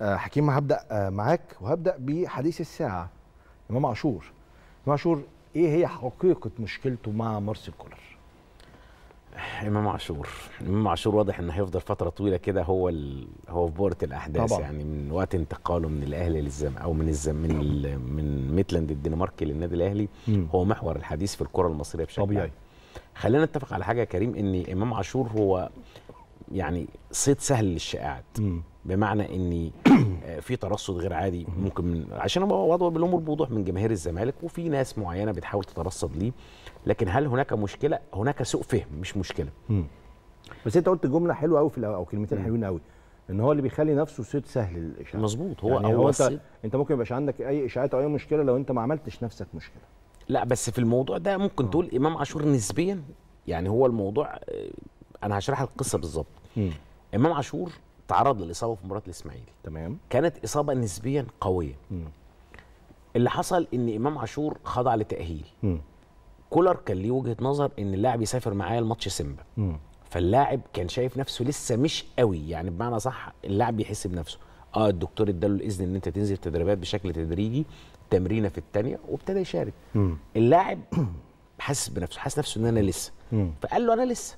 آه، حكيم هبدا آه، معاك وهبدا بحديث الساعه امام عاشور امام عاشور ايه هي حقيقه مشكلته مع مارسيل كولر امام عاشور امام عاشور واضح انه هيفضل فتره طويله كده هو ال... هو في بؤره الاحداث طبعا. يعني من وقت انتقاله من الاهلي للزم او من الزم من ال... من ميتلاند الدنماركي للنادي الاهلي م. هو محور الحديث في الكره المصريه بشكل طبيعي خلينا نتفق على حاجه يا كريم ان امام عاشور هو يعني صيد سهل للشائعات بمعنى ان آه، في ترصد غير عادي ممكن من عشان ابقى بالامور بوضوح من جماهير الزمالك وفي ناس معينه بتحاول تترصد ليه لكن هل هناك مشكله هناك سوء فهم مش مشكله بس انت قلت جمله حلوه قوي في الاول او كلمتين حلوين قوي ان هو اللي بيخلي نفسه صيد سهل للاشاعات مظبوط هو يعني هو انت انت ممكن يبقاش عندك اي اشاعات او اي مشكله لو انت ما عملتش نفسك مشكله لا بس في الموضوع ده ممكن أوه. تقول امام عاشور نسبيا يعني هو الموضوع آه، انا هشرح لك القصه بالظبط امام عاشور تعرض للاصابه في مباراه الاسماعيلي تمام كانت اصابه نسبيا قويه م. اللي حصل ان امام عاشور خضع لتاهيل م. كولر كان ليه وجهه نظر ان اللاعب يسافر معايا الماتش سيمبا فاللاعب كان شايف نفسه لسه مش قوي يعني بمعنى صح اللاعب بيحس بنفسه اه الدكتور اداله الاذن ان انت تنزل تدريبات بشكل تدريجي تمرينه في الثانيه وابتدى يشارك اللاعب حاسس بنفسه حاسس نفسه ان انا لسه فقال له انا لسه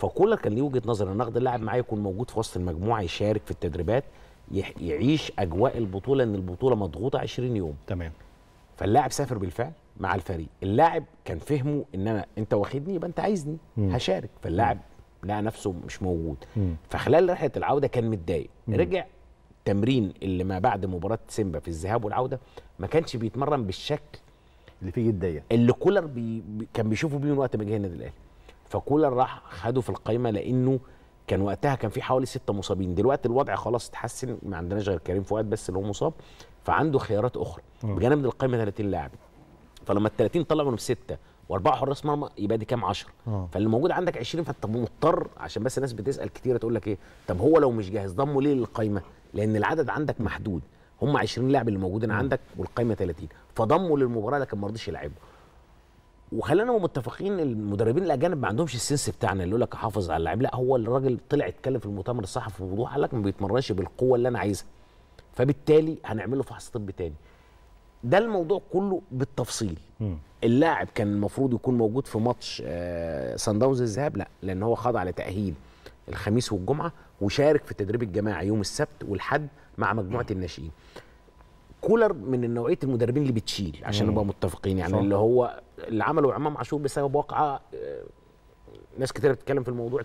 فكولر كان ليه وجهه نظر ان اخد اللاعب معايا يكون موجود في وسط المجموعه يشارك في التدريبات يعيش اجواء البطوله ان البطوله مضغوطه 20 يوم تمام فاللاعب سافر بالفعل مع الفريق اللاعب كان فهمه ان انا انت واخدني يبقى انت عايزني مم. هشارك فاللاعب لقى نفسه مش موجود مم. فخلال رحله العوده كان متضايق رجع التمرين اللي ما بعد مباراه سيمبا في الذهاب والعوده ما كانش بيتمرن بالشكل اللي فيه الضيق اللي كولر بي... كان بيشوفه بيه من وقت ما جه النادي الاهلي فكولر راح خده في القايمه لانه كان وقتها كان في حوالي ستة مصابين دلوقتي الوضع خلاص اتحسن ما عندناش غير كريم فؤاد بس اللي هو مصاب فعنده خيارات اخرى بجانب القايمه 30 لاعب فلما ال 30 طلع منهم سته واربعه حراس مرمى يبقى دي كام 10 فاللي موجود عندك 20 فانت مضطر عشان بس الناس بتسال كتير تقول لك ايه طب هو لو مش جاهز ضمه ليه للقايمه لان العدد عندك محدود هم 20 لاعب اللي موجودين عندك والقايمه 30 فضمه للمباراه لكن ما رضيش يلعبه وخلينا متفقين المدربين الاجانب ما عندهمش السنس بتاعنا اللي يقول لك احافظ على اللعيب لا هو الراجل طلع اتكلم في المؤتمر الصحفي بوضوح قال لك ما بيتمرنش بالقوه اللي انا عايزها فبالتالي هنعمل له فحص طبي تاني ده الموضوع كله بالتفصيل اللاعب كان المفروض يكون موجود في ماتش آه، سان داونز الذهاب لا لان هو خضع لتاهيل الخميس والجمعه وشارك في التدريب الجماعي يوم السبت والحد مع مجموعه الناشئين كولر من نوعيه المدربين اللي بتشيل عشان نبقى متفقين يعني صح. اللي هو اللي عمله امام عاشور بسبب واقعه آه، ناس كتير بتتكلم في الموضوع